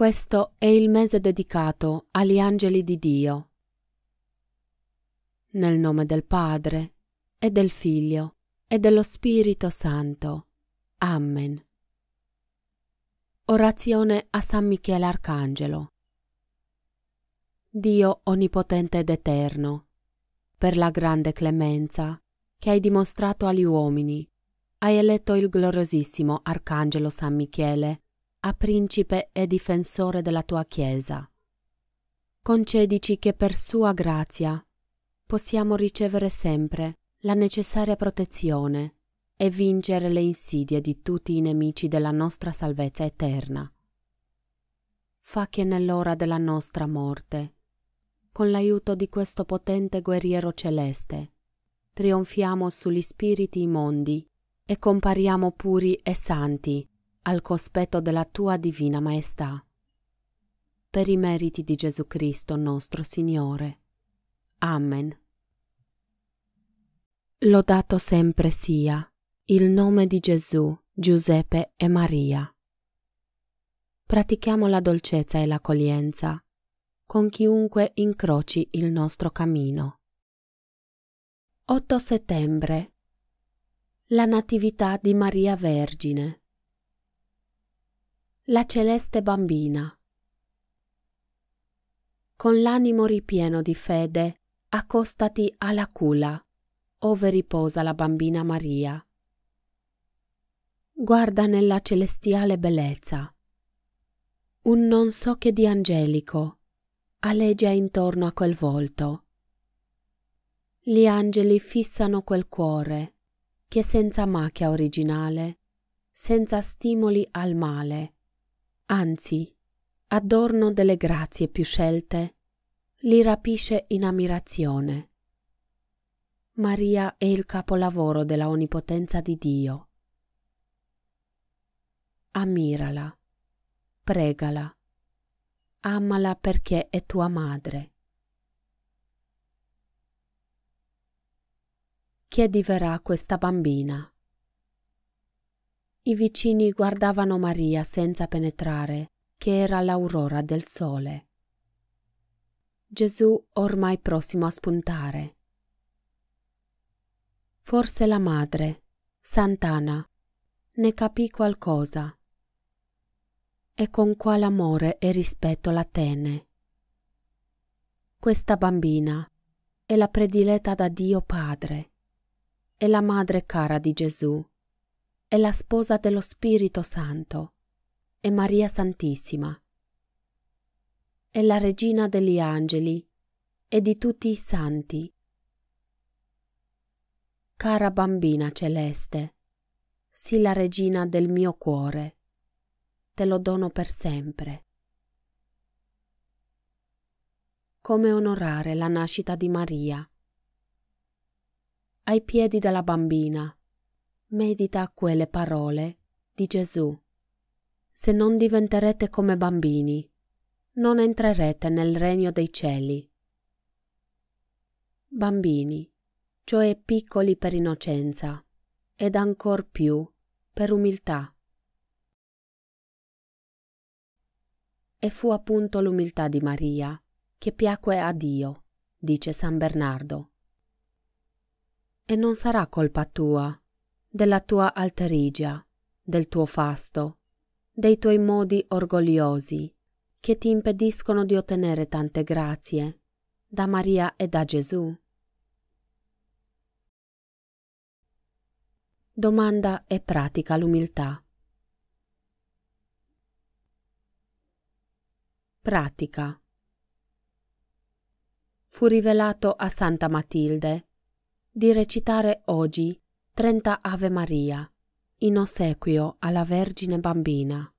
Questo è il mese dedicato agli angeli di Dio. Nel nome del Padre, e del Figlio, e dello Spirito Santo. Amen. Orazione a San Michele Arcangelo. Dio onnipotente ed eterno, per la grande clemenza che hai dimostrato agli uomini, hai eletto il gloriosissimo Arcangelo San Michele a principe e difensore della tua Chiesa. Concedici che per sua grazia possiamo ricevere sempre la necessaria protezione e vincere le insidie di tutti i nemici della nostra salvezza eterna. Fa che nell'ora della nostra morte, con l'aiuto di questo potente guerriero celeste, trionfiamo sugli spiriti immondi e compariamo puri e santi al cospetto della tua divina maestà. Per i meriti di Gesù Cristo nostro Signore. Amen. Lodato sempre sia il nome di Gesù, Giuseppe e Maria. Pratichiamo la dolcezza e l'accoglienza con chiunque incroci il nostro cammino. 8 settembre La Natività di Maria Vergine la celeste bambina. Con l'animo ripieno di fede, accostati alla culla, ove riposa la bambina Maria. Guarda nella celestiale bellezza. Un non so che di angelico aleggia intorno a quel volto. Gli angeli fissano quel cuore, che senza macchia originale, senza stimoli al male, anzi, adorno delle grazie più scelte, li rapisce in ammirazione. Maria è il capolavoro della onnipotenza di Dio. Ammirala, pregala, amala perché è tua madre. Chi diverrà questa bambina? I vicini guardavano Maria senza penetrare, che era l'aurora del sole. Gesù ormai prossimo a spuntare. Forse la madre, Sant'Anna, ne capì qualcosa. E con quale amore e rispetto la tenne. Questa bambina è la prediletta da Dio Padre, è la madre cara di Gesù è la sposa dello Spirito Santo, e Maria Santissima. È la regina degli angeli e di tutti i santi. Cara bambina celeste, sii la regina del mio cuore, te lo dono per sempre. Come onorare la nascita di Maria? Ai piedi della bambina, Medita quelle parole di Gesù. Se non diventerete come bambini, non entrerete nel regno dei cieli. Bambini, cioè piccoli per innocenza, ed ancor più per umiltà. E fu appunto l'umiltà di Maria che piacque a Dio, dice San Bernardo. E non sarà colpa tua della tua alterigia, del tuo fasto, dei tuoi modi orgogliosi, che ti impediscono di ottenere tante grazie da Maria e da Gesù. Domanda e pratica l'umiltà. Pratica. Fu rivelato a Santa Matilde di recitare oggi 30 Ave Maria, in ossequio alla Vergine Bambina.